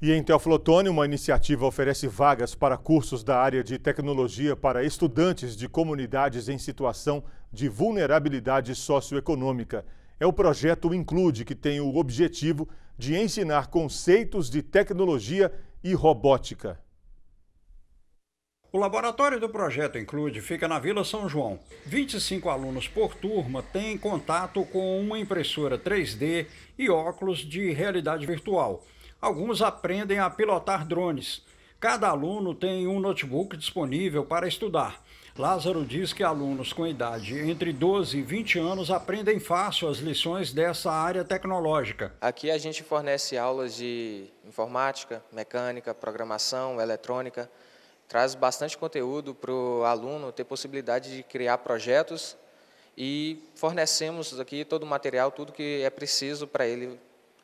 E em Teoflotone, uma iniciativa oferece vagas para cursos da área de tecnologia para estudantes de comunidades em situação de vulnerabilidade socioeconômica. É o projeto Include, que tem o objetivo de ensinar conceitos de tecnologia e robótica. O laboratório do projeto Include fica na Vila São João. 25 alunos por turma têm contato com uma impressora 3D e óculos de realidade virtual Alguns aprendem a pilotar drones. Cada aluno tem um notebook disponível para estudar. Lázaro diz que alunos com idade entre 12 e 20 anos aprendem fácil as lições dessa área tecnológica. Aqui a gente fornece aulas de informática, mecânica, programação, eletrônica. Traz bastante conteúdo para o aluno ter possibilidade de criar projetos e fornecemos aqui todo o material, tudo que é preciso para ele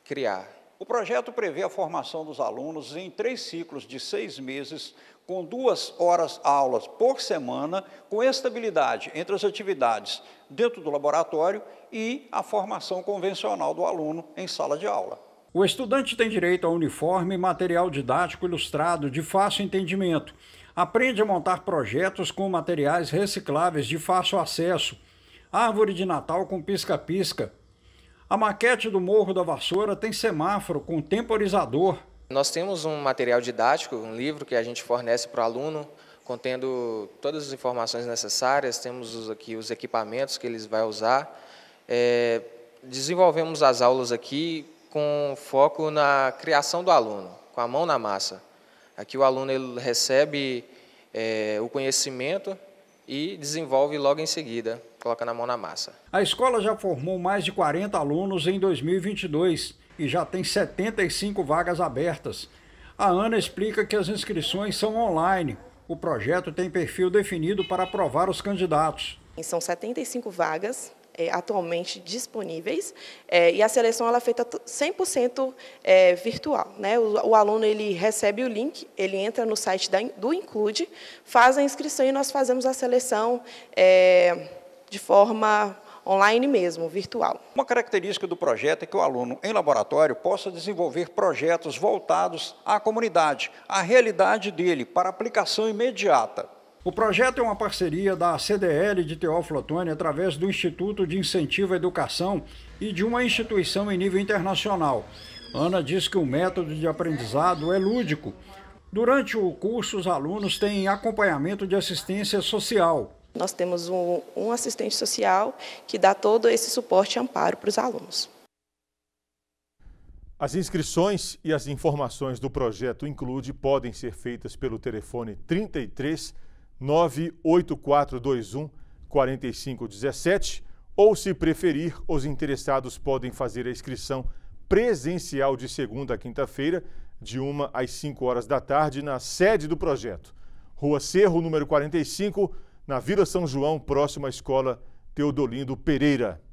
criar. O projeto prevê a formação dos alunos em três ciclos de seis meses, com duas horas aulas por semana, com estabilidade entre as atividades dentro do laboratório e a formação convencional do aluno em sala de aula. O estudante tem direito a uniforme e material didático ilustrado de fácil entendimento. Aprende a montar projetos com materiais recicláveis de fácil acesso. Árvore de Natal com pisca-pisca, a maquete do Morro da Vassoura tem semáforo com temporizador. Nós temos um material didático, um livro que a gente fornece para o aluno, contendo todas as informações necessárias, temos aqui os equipamentos que eles vai usar. É, desenvolvemos as aulas aqui com foco na criação do aluno, com a mão na massa. Aqui o aluno ele recebe é, o conhecimento e desenvolve logo em seguida, coloca na mão na massa. A escola já formou mais de 40 alunos em 2022 e já tem 75 vagas abertas. A Ana explica que as inscrições são online. O projeto tem perfil definido para aprovar os candidatos. São 75 vagas é, atualmente disponíveis é, e a seleção ela é feita 100% é, virtual. Né? O, o, aluno ele recebe o link, ele entra no site da, do Include, faz a inscrição e nós fazemos a seleção é, de forma online mesmo, virtual. Uma característica do projeto é que o aluno em laboratório possa desenvolver projetos voltados à comunidade, à realidade dele, para aplicação imediata. O projeto é uma parceria da CDL de Teófilo Otoni através do Instituto de Incentivo à Educação e de uma instituição em nível internacional. Ana diz que o método de aprendizado é lúdico. Durante o curso, os alunos têm acompanhamento de assistência social. Nós temos um, um assistente social que dá todo esse suporte e amparo para os alunos. As inscrições e as informações do projeto Include podem ser feitas pelo telefone 33 98421 4517 ou, se preferir, os interessados podem fazer a inscrição presencial de segunda a quinta-feira, de 1 às 5 horas da tarde, na sede do projeto, Rua Cerro, número 45, na Vila São João, próximo à Escola Teodolindo Pereira.